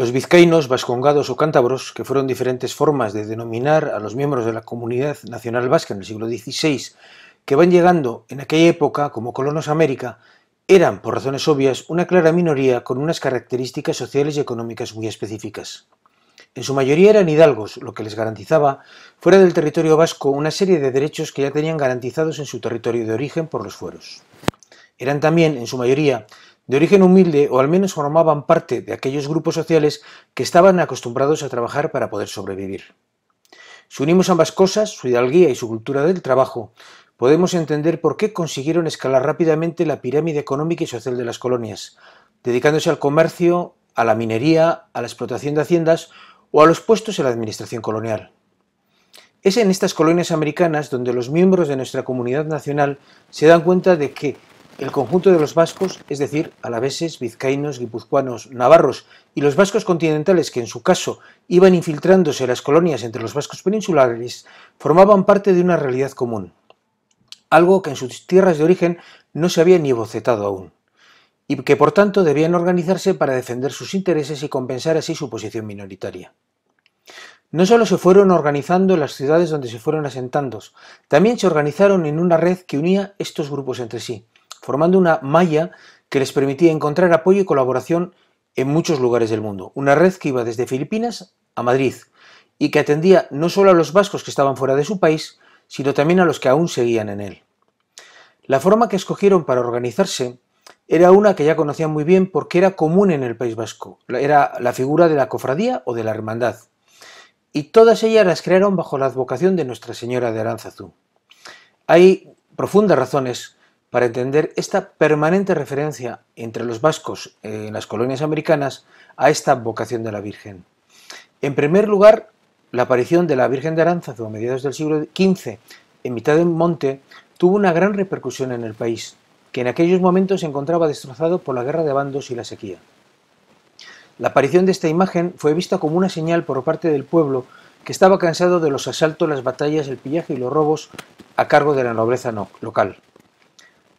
Los vizcaínos, vascongados o cántabros, que fueron diferentes formas de denominar a los miembros de la comunidad nacional vasca en el siglo XVI, que van llegando en aquella época como colonos a América, eran, por razones obvias, una clara minoría con unas características sociales y económicas muy específicas. En su mayoría eran hidalgos, lo que les garantizaba, fuera del territorio vasco, una serie de derechos que ya tenían garantizados en su territorio de origen por los fueros. Eran también, en su mayoría, de origen humilde o al menos formaban parte de aquellos grupos sociales que estaban acostumbrados a trabajar para poder sobrevivir. Si unimos ambas cosas, su hidalguía y su cultura del trabajo, podemos entender por qué consiguieron escalar rápidamente la pirámide económica y social de las colonias, dedicándose al comercio, a la minería, a la explotación de haciendas o a los puestos en la administración colonial. Es en estas colonias americanas donde los miembros de nuestra comunidad nacional se dan cuenta de que el conjunto de los vascos, es decir, alaveses, vizcaínos, guipuzcoanos, navarros y los vascos continentales que en su caso iban infiltrándose las colonias entre los vascos peninsulares, formaban parte de una realidad común, algo que en sus tierras de origen no se había ni bocetado aún, y que por tanto debían organizarse para defender sus intereses y compensar así su posición minoritaria. No solo se fueron organizando las ciudades donde se fueron asentando, también se organizaron en una red que unía estos grupos entre sí, formando una malla que les permitía encontrar apoyo y colaboración en muchos lugares del mundo. Una red que iba desde Filipinas a Madrid y que atendía no solo a los vascos que estaban fuera de su país, sino también a los que aún seguían en él. La forma que escogieron para organizarse era una que ya conocían muy bien porque era común en el País Vasco. Era la figura de la cofradía o de la hermandad. Y todas ellas las crearon bajo la advocación de Nuestra Señora de Aranzazú. Hay profundas razones para entender esta permanente referencia entre los vascos en las colonias americanas a esta vocación de la Virgen. En primer lugar, la aparición de la Virgen de Aránzazu a mediados del siglo XV, en mitad de un monte, tuvo una gran repercusión en el país, que en aquellos momentos se encontraba destrozado por la guerra de bandos y la sequía. La aparición de esta imagen fue vista como una señal por parte del pueblo que estaba cansado de los asaltos, las batallas, el pillaje y los robos a cargo de la nobleza local.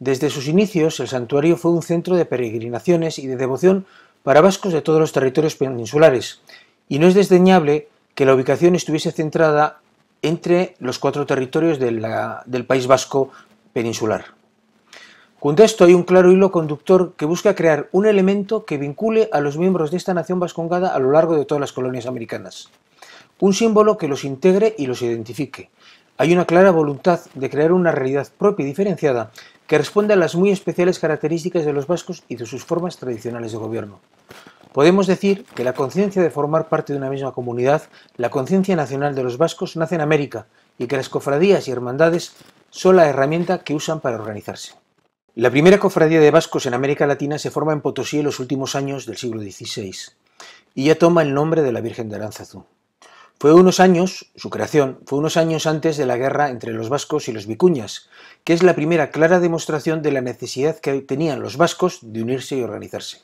Desde sus inicios, el santuario fue un centro de peregrinaciones y de devoción para vascos de todos los territorios peninsulares, y no es desdeñable que la ubicación estuviese centrada entre los cuatro territorios del País Vasco peninsular. Junto a esto hay un claro hilo conductor que busca crear un elemento que vincule a los miembros de esta nación vascongada a lo largo de todas las colonias americanas. Un símbolo que los integre y los identifique, hay una clara voluntad de crear una realidad propia y diferenciada que responde a las muy especiales características de los vascos y de sus formas tradicionales de gobierno. Podemos decir que la conciencia de formar parte de una misma comunidad, la conciencia nacional de los vascos, nace en América y que las cofradías y hermandades son la herramienta que usan para organizarse. La primera cofradía de vascos en América Latina se forma en Potosí en los últimos años del siglo XVI y ya toma el nombre de la Virgen de Aránzazu. Fue unos años, su creación, fue unos años antes de la guerra entre los vascos y los vicuñas, que es la primera clara demostración de la necesidad que tenían los vascos de unirse y organizarse.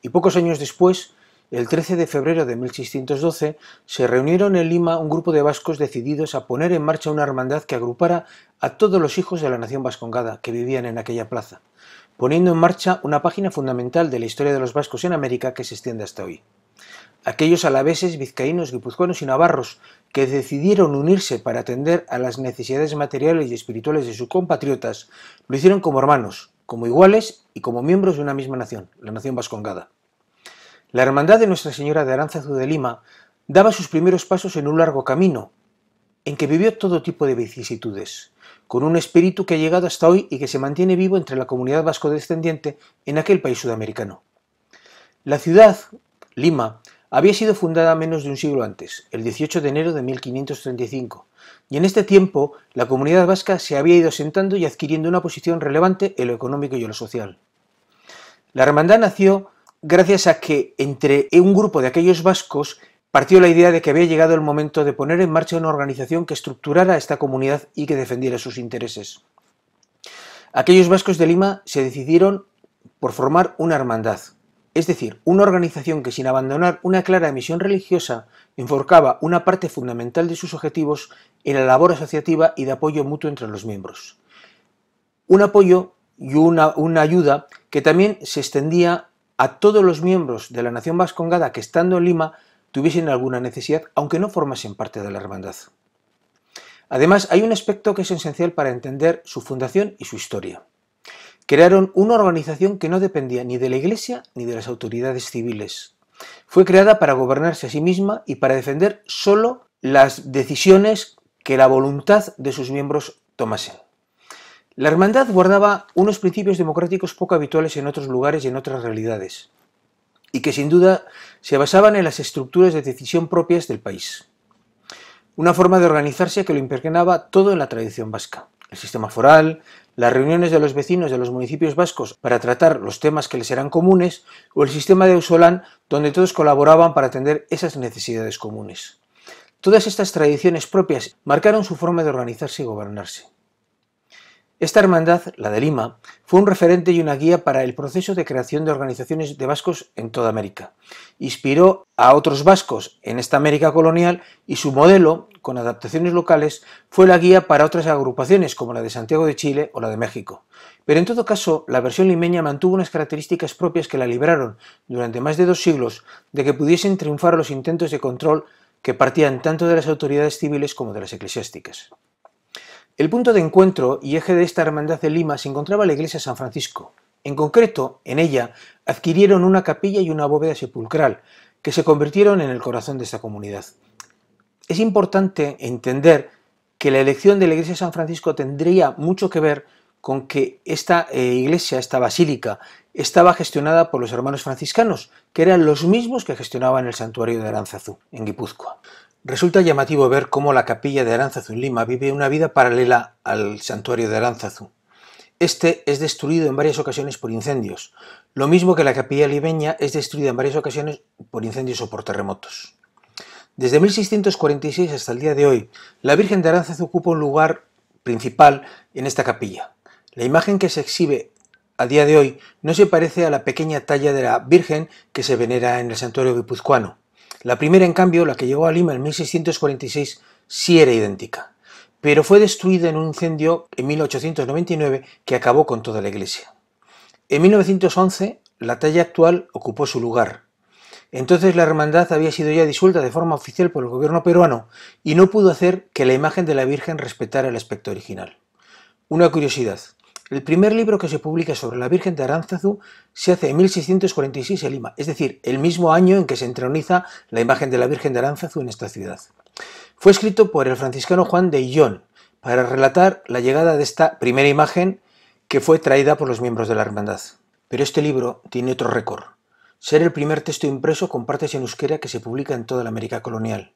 Y pocos años después, el 13 de febrero de 1612 se reunieron en Lima un grupo de vascos decididos a poner en marcha una hermandad que agrupara a todos los hijos de la nación vascongada que vivían en aquella plaza, poniendo en marcha una página fundamental de la historia de los vascos en América que se extiende hasta hoy aquellos alaveses, vizcaínos, guipuzcoanos y navarros que decidieron unirse para atender a las necesidades materiales y espirituales de sus compatriotas, lo hicieron como hermanos, como iguales y como miembros de una misma nación, la nación vascongada. La hermandad de Nuestra Señora de Aranzazu de Lima daba sus primeros pasos en un largo camino, en que vivió todo tipo de vicisitudes, con un espíritu que ha llegado hasta hoy y que se mantiene vivo entre la comunidad vasco descendiente en aquel país sudamericano. La ciudad, Lima, había sido fundada menos de un siglo antes, el 18 de enero de 1535, y en este tiempo la comunidad vasca se había ido asentando y adquiriendo una posición relevante en lo económico y en lo social. La hermandad nació gracias a que entre un grupo de aquellos vascos partió la idea de que había llegado el momento de poner en marcha una organización que estructurara esta comunidad y que defendiera sus intereses. Aquellos vascos de Lima se decidieron por formar una hermandad, es decir, una organización que sin abandonar una clara misión religiosa enforcaba una parte fundamental de sus objetivos en la labor asociativa y de apoyo mutuo entre los miembros. Un apoyo y una, una ayuda que también se extendía a todos los miembros de la nación vascongada que estando en Lima tuviesen alguna necesidad, aunque no formasen parte de la hermandad. Además, hay un aspecto que es esencial para entender su fundación y su historia crearon una organización que no dependía ni de la Iglesia ni de las autoridades civiles. Fue creada para gobernarse a sí misma y para defender solo las decisiones que la voluntad de sus miembros tomasen. La hermandad guardaba unos principios democráticos poco habituales en otros lugares y en otras realidades, y que sin duda se basaban en las estructuras de decisión propias del país. Una forma de organizarse que lo impregnaba todo en la tradición vasca. El sistema foral, las reuniones de los vecinos de los municipios vascos para tratar los temas que les eran comunes o el sistema de Usolan donde todos colaboraban para atender esas necesidades comunes. Todas estas tradiciones propias marcaron su forma de organizarse y gobernarse. Esta hermandad, la de Lima, fue un referente y una guía para el proceso de creación de organizaciones de vascos en toda América. Inspiró a otros vascos en esta América colonial y su modelo, con adaptaciones locales, fue la guía para otras agrupaciones como la de Santiago de Chile o la de México. Pero en todo caso, la versión limeña mantuvo unas características propias que la libraron, durante más de dos siglos, de que pudiesen triunfar los intentos de control que partían tanto de las autoridades civiles como de las eclesiásticas. El punto de encuentro y eje de esta hermandad de Lima se encontraba la iglesia San Francisco. En concreto, en ella adquirieron una capilla y una bóveda sepulcral, que se convirtieron en el corazón de esta comunidad es importante entender que la elección de la iglesia de San Francisco tendría mucho que ver con que esta eh, iglesia, esta basílica, estaba gestionada por los hermanos franciscanos, que eran los mismos que gestionaban el santuario de Aranzazú, en Guipúzcoa. Resulta llamativo ver cómo la capilla de Aranzazú en Lima vive una vida paralela al santuario de Aranzazú. Este es destruido en varias ocasiones por incendios, lo mismo que la capilla libeña es destruida en varias ocasiones por incendios o por terremotos. Desde 1646 hasta el día de hoy, la Virgen de Aranzas ocupa un lugar principal en esta capilla. La imagen que se exhibe a día de hoy no se parece a la pequeña talla de la Virgen que se venera en el santuario guipuzcoano. La primera, en cambio, la que llegó a Lima en 1646, sí era idéntica, pero fue destruida en un incendio en 1899 que acabó con toda la iglesia. En 1911, la talla actual ocupó su lugar, entonces la hermandad había sido ya disuelta de forma oficial por el gobierno peruano y no pudo hacer que la imagen de la Virgen respetara el aspecto original. Una curiosidad. El primer libro que se publica sobre la Virgen de Aránzazu se hace en 1646 en Lima, es decir, el mismo año en que se entroniza la imagen de la Virgen de Aránzazu en esta ciudad. Fue escrito por el franciscano Juan de Illón para relatar la llegada de esta primera imagen que fue traída por los miembros de la hermandad. Pero este libro tiene otro récord ser el primer texto impreso con partes en euskera que se publica en toda la América colonial.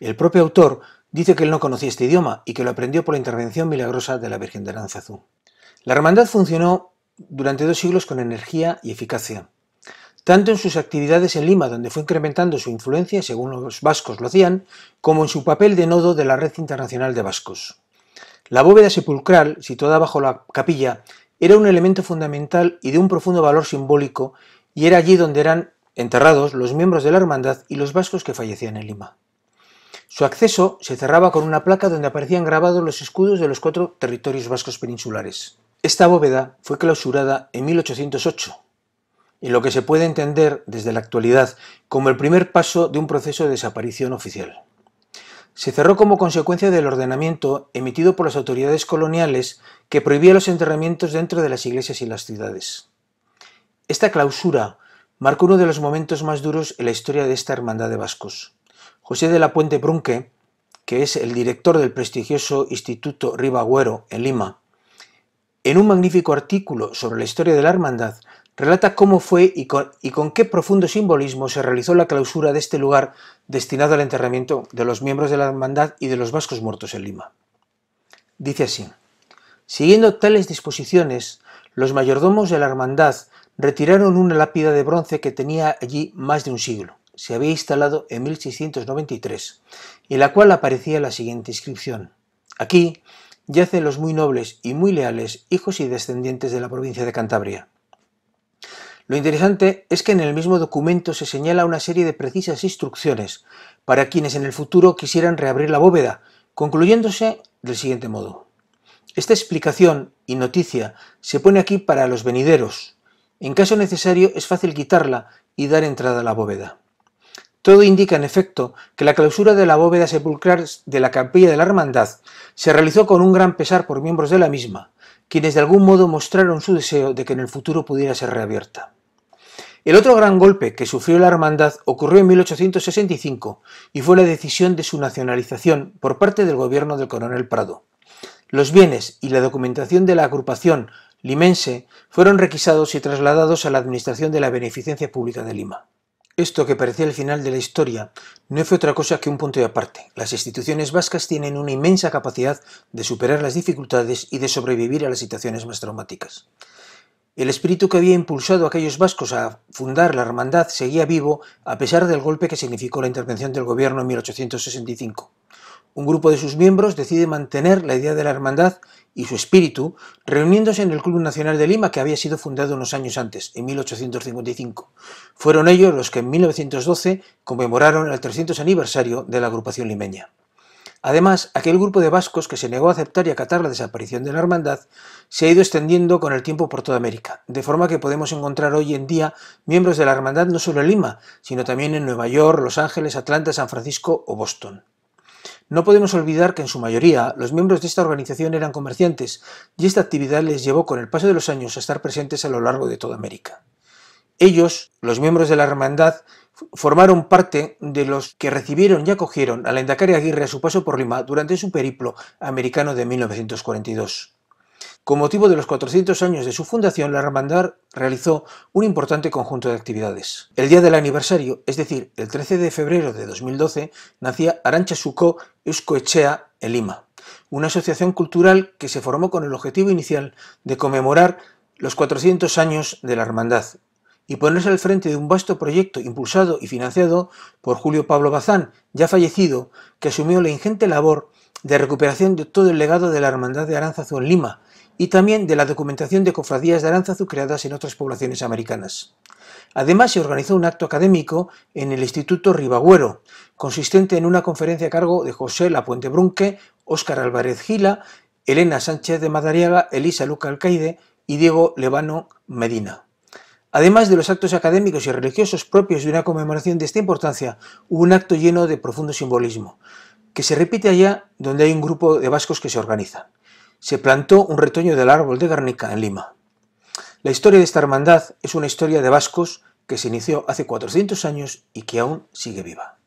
El propio autor dice que él no conocía este idioma y que lo aprendió por la intervención milagrosa de la Virgen de Aranzazú. La hermandad funcionó durante dos siglos con energía y eficacia, tanto en sus actividades en Lima, donde fue incrementando su influencia según los vascos lo hacían, como en su papel de nodo de la Red Internacional de Vascos. La bóveda sepulcral, situada bajo la capilla, era un elemento fundamental y de un profundo valor simbólico y era allí donde eran enterrados los miembros de la hermandad y los vascos que fallecían en Lima. Su acceso se cerraba con una placa donde aparecían grabados los escudos de los cuatro territorios vascos peninsulares. Esta bóveda fue clausurada en 1808, en lo que se puede entender desde la actualidad como el primer paso de un proceso de desaparición oficial. Se cerró como consecuencia del ordenamiento emitido por las autoridades coloniales que prohibía los enterramientos dentro de las iglesias y las ciudades. Esta clausura marcó uno de los momentos más duros en la historia de esta hermandad de vascos. José de la Puente Brunque, que es el director del prestigioso Instituto Ribagüero en Lima, en un magnífico artículo sobre la historia de la hermandad, relata cómo fue y y con qué profundo simbolismo se realizó la clausura de este lugar destinado al enterramiento de los miembros de la hermandad y de los vascos muertos en Lima. Dice así, siguiendo tales disposiciones, los mayordomos de la hermandad retiraron una lápida de bronce que tenía allí más de un siglo. Se había instalado en 1693, en la cual aparecía la siguiente inscripción. Aquí yacen los muy nobles y muy leales hijos y descendientes de la provincia de Cantabria. Lo interesante es que en el mismo documento se señala una serie de precisas instrucciones para quienes en el futuro quisieran reabrir la bóveda, concluyéndose del siguiente modo. Esta explicación y noticia se pone aquí para los venideros, en caso necesario es fácil quitarla y dar entrada a la bóveda. Todo indica, en efecto, que la clausura de la bóveda sepulcral de la capilla de la hermandad se realizó con un gran pesar por miembros de la misma, quienes de algún modo mostraron su deseo de que en el futuro pudiera ser reabierta. El otro gran golpe que sufrió la hermandad ocurrió en 1865 y fue la decisión de su nacionalización por parte del gobierno del coronel Prado. Los bienes y la documentación de la agrupación limense fueron requisados y trasladados a la Administración de la Beneficencia Pública de Lima. Esto que parecía el final de la historia no fue otra cosa que un punto de aparte. Las instituciones vascas tienen una inmensa capacidad de superar las dificultades y de sobrevivir a las situaciones más traumáticas. El espíritu que había impulsado a aquellos vascos a fundar la hermandad seguía vivo a pesar del golpe que significó la intervención del gobierno en 1865. Un grupo de sus miembros decide mantener la idea de la hermandad y su espíritu, reuniéndose en el Club Nacional de Lima que había sido fundado unos años antes, en 1855. Fueron ellos los que en 1912 conmemoraron el 300 aniversario de la agrupación limeña. Además, aquel grupo de vascos que se negó a aceptar y acatar la desaparición de la hermandad se ha ido extendiendo con el tiempo por toda América, de forma que podemos encontrar hoy en día miembros de la hermandad no solo en Lima, sino también en Nueva York, Los Ángeles, Atlanta, San Francisco o Boston. No podemos olvidar que en su mayoría los miembros de esta organización eran comerciantes y esta actividad les llevó con el paso de los años a estar presentes a lo largo de toda América. Ellos, los miembros de la hermandad, formaron parte de los que recibieron y acogieron a la indacaria Aguirre a su paso por Lima durante su periplo americano de 1942. Con motivo de los 400 años de su fundación, la hermandad realizó un importante conjunto de actividades. El día del aniversario, es decir, el 13 de febrero de 2012, nacía Arancha sucó Euskoechea en Lima, una asociación cultural que se formó con el objetivo inicial de conmemorar los 400 años de la hermandad y ponerse al frente de un vasto proyecto impulsado y financiado por Julio Pablo Bazán, ya fallecido, que asumió la ingente labor de recuperación de todo el legado de la Hermandad de Aranzazu en Lima, y también de la documentación de cofradías de Aránzazu creadas en otras poblaciones americanas. Además, se organizó un acto académico en el Instituto Ribagüero, consistente en una conferencia a cargo de José Lapuente Brunque, Óscar Álvarez Gila, Elena Sánchez de Madariaga, Elisa Luca Alcaide y Diego Levano Medina. Además de los actos académicos y religiosos propios de una conmemoración de esta importancia, hubo un acto lleno de profundo simbolismo, que se repite allá donde hay un grupo de vascos que se organiza se plantó un retoño del árbol de Garnica en Lima. La historia de esta hermandad es una historia de vascos que se inició hace 400 años y que aún sigue viva.